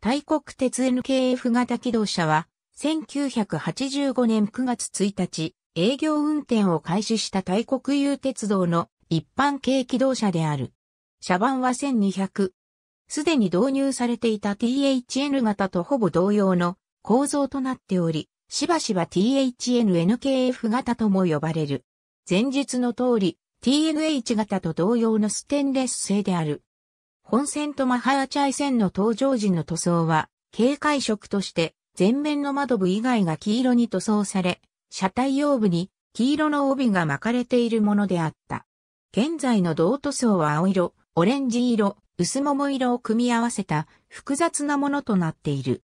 大国鉄 NKF 型機動車は、1985年9月1日、営業運転を開始した大国有鉄道の一般軽機動車である。車番は1200。すでに導入されていた THN 型とほぼ同様の構造となっており、しばしば THN-NKF 型とも呼ばれる。前述の通り、TNH 型と同様のステンレス製である。本線とマハヤチャイ線の登場時の塗装は、警戒色として、前面の窓部以外が黄色に塗装され、車体用部に黄色の帯が巻かれているものであった。現在の銅塗装は青色、オレンジ色、薄桃色を組み合わせた複雑なものとなっている。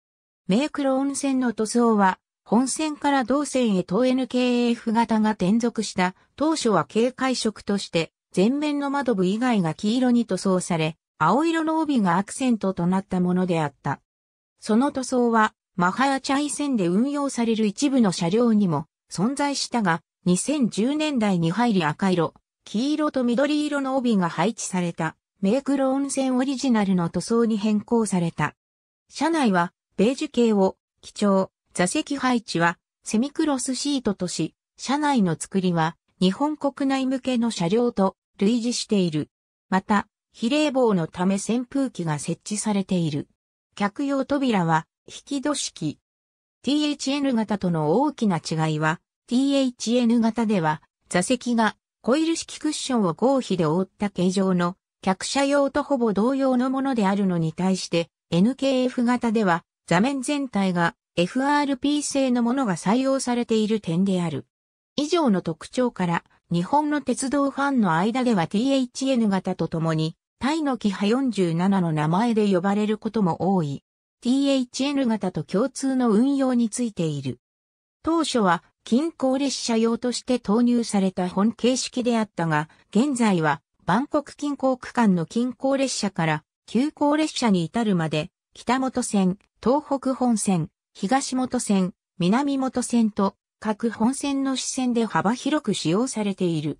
メイクロ温泉の塗装は、本線から銅線へと NKF 型が転属した、当初は警戒色として、前面の窓部以外が黄色に塗装され、青色の帯がアクセントとなったものであった。その塗装は、マハヤチャイ線で運用される一部の車両にも存在したが、2010年代に入り赤色、黄色と緑色の帯が配置された、メイクロー泉オリジナルの塗装に変更された。車内は、ベージュ系を、基調、座席配置は、セミクロスシートとし、車内の作りは、日本国内向けの車両と類似している。また、比例棒のため扇風機が設置されている。客用扉は引き戸式。THN 型との大きな違いは、THN 型では座席がコイル式クッションを合皮で覆った形状の客車用とほぼ同様のものであるのに対して NKF 型では座面全体が FRP 製のものが採用されている点である。以上の特徴から日本の鉄道ファンの間では THN 型とともにタイのキハ47の名前で呼ばれることも多い、THN 型と共通の運用についている。当初は近郊列車用として投入された本形式であったが、現在はバンコク近郊区間の近郊列車から急行列車に至るまで、北本線、東北本線、東本線、南本線と各本線の支線で幅広く使用されている。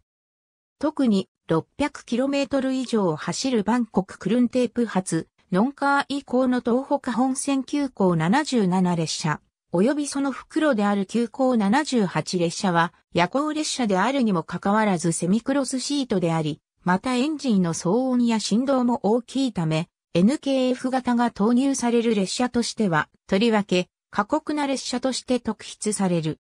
特に 600km 以上を走るバンコククルンテープ発、ノンカー以降の東北本線急行77列車、及びその袋である急行78列車は、夜行列車であるにもかかわらずセミクロスシートであり、またエンジンの騒音や振動も大きいため、NKF 型が投入される列車としては、とりわけ、過酷な列車として特筆される。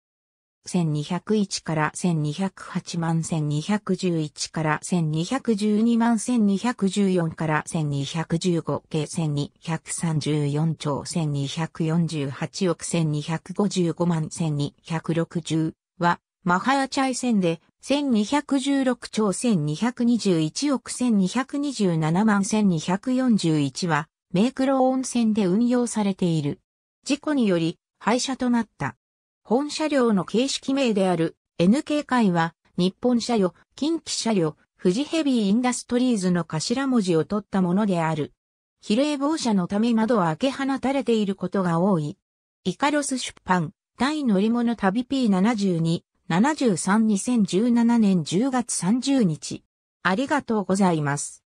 1201から1208万1211から1212万1214から1215計1234兆1248億1255万1260は、マハヤチャイ線で、1216兆1221億1227万1241は、メイクローン線で運用されている。事故により、廃車となった。本車両の形式名である NK 会は日本車両、近畿車両、富士ヘビーインダストリーズの頭文字を取ったものである。比例防車のため窓は開け放たれていることが多い。イカロス出版、大乗り物旅 P72、732017年10月30日。ありがとうございます。